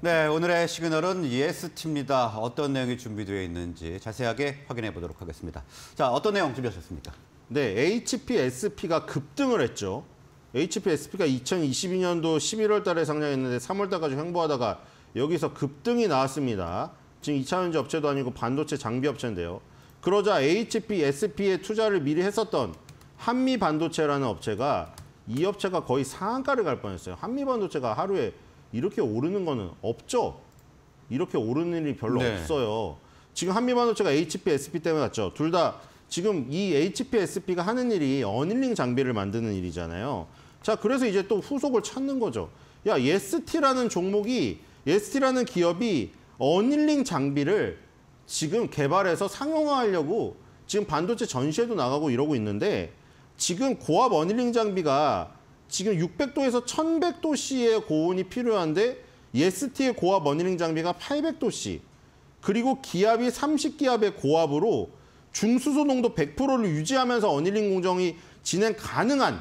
네, 오늘의 시그널은 EST입니다. 어떤 내용이 준비되어 있는지 자세하게 확인해 보도록 하겠습니다. 자, 어떤 내용 준비하셨습니까? 네, HPSP가 급등을 했죠. HPSP가 2022년도 11월 달에 상장했는데 3월 달까지 횡보하다가 여기서 급등이 나왔습니다. 지금 2차전지 업체도 아니고 반도체 장비 업체인데요. 그러자 HPSP에 투자를 미리 했었던 한미 반도체라는 업체가 이 업체가 거의 상한가를 갈 뻔했어요. 한미 반도체가 하루에 이렇게 오르는 거는 없죠. 이렇게 오르는 일이 별로 네. 없어요. 지금 한미반도체가 HP, SP 때문에 갔죠. 둘 다 지금 이 HP, SP가 하는 일이 어닐링 장비를 만드는 일이잖아요. 자, 그래서 이제 또 후속을 찾는 거죠. 야, 예스티라는 종목이, 예스라는 기업이 어닐링 장비를 지금 개발해서 상용화하려고 지금 반도체 전시회도 나가고 이러고 있는데 지금 고압 어닐링 장비가 지금 600도에서 1100도씨의 고온이 필요한데 EST의 고압 머니링 장비가 800도씨 그리고 기압이 30기압의 고압으로 중수소 농도 100%를 유지하면서 어닐링 공정이 진행 가능한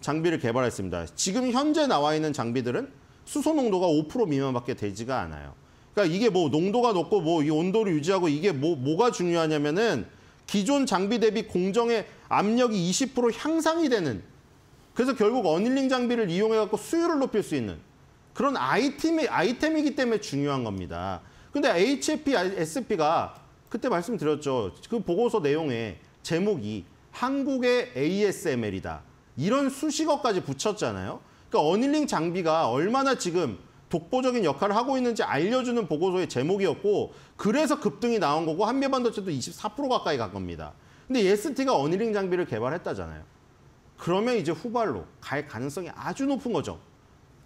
장비를 개발했습니다. 지금 현재 나와 있는 장비들은 수소 농도가 5% 미만밖에 되지가 않아요. 그러니까 이게 뭐 농도가 높고 뭐 이 온도를 유지하고 이게 뭐 뭐가 중요하냐면은 기존 장비 대비 공정의 압력이 20% 향상이 되는 그래서 결국 어닐링 장비를 이용해 갖고 수율을 높일 수 있는 그런 아이템이, 아이템이기 때문에 중요한 겁니다. 근데 HFP, SP가 그때 말씀드렸죠. 그 보고서 내용에 제목이 한국의 ASML이다. 이런 수식어까지 붙였잖아요. 그러니까 어닐링 장비가 얼마나 지금 독보적인 역할을 하고 있는지 알려주는 보고서의 제목이었고 그래서 급등이 나온 거고 한미반도체도 24% 가까이 간 겁니다. 근데 예스티가 e 어닐링 장비를 개발했다잖아요. 그러면 이제 후발로 갈 가능성이 아주 높은 거죠.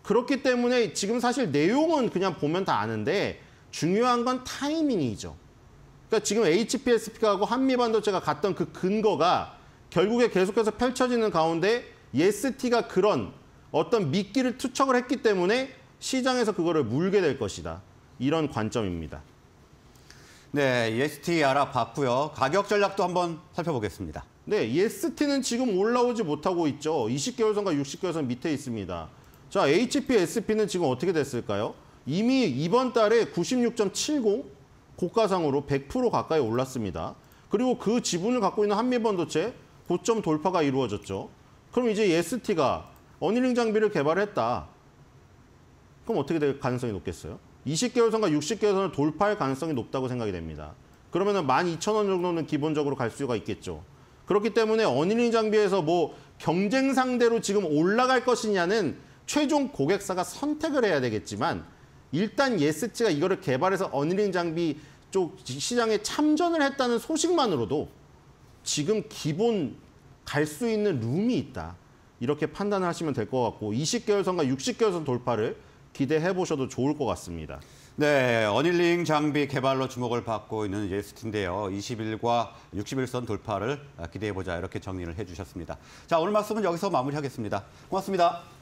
그렇기 때문에 지금 사실 내용은 그냥 보면 다 아는데 중요한 건 타이밍이죠. 그러니까 지금 HPSP하고 한미반도체가 갔던 그 근거가 결국에 계속해서 펼쳐지는 가운데 예스티가 그런 어떤 미끼를 투척을 했기 때문에 시장에서 그거를 물게 될 것이다. 이런 관점입니다. 네, EST 알아봤고요. 가격 전략도 한번 살펴보겠습니다. 네, 예 s t 는 지금 올라오지 못하고 있죠. 20개월선과 60개월선 밑에 있습니다. 자, HP, SP는 지금 어떻게 됐을까요? 이미 이번 달에 96.70 고가상으로 100% 가까이 올랐습니다. 그리고 그 지분을 갖고 있는 한미번도체 고점 돌파가 이루어졌죠. 그럼 이제 EST가 어닐링 장비를 개발했다. 그럼 어떻게 될 가능성이 높겠어요? 20개월선과 60개월선을 돌파할 가능성이 높다고 생각이 됩니다. 그러면 12,000원 정도는 기본적으로 갈 수가 있겠죠. 그렇기 때문에 언린이 장비에서 뭐 경쟁 상대로 지금 올라갈 것이냐는 최종 고객사가 선택을 해야 되겠지만 일단 예스티가 이거를 개발해서 언린이 장비 쪽 시장에 참전을 했다는 소식만으로도 지금 기본 갈 수 있는 룸이 있다. 이렇게 판단을 하시면 될 것 같고 20개월선과 60개월선 돌파를 기대해 보셔도 좋을 것 같습니다. 네, 어닐링 장비 개발로 주목을 받고 있는 예제 스틴데요. 20일과 6 1선 돌파를 기대해 보자 이렇게 정리를 해주셨습니다. 자, 오늘 말씀은 여기서 마무리하겠습니다. 고맙습니다.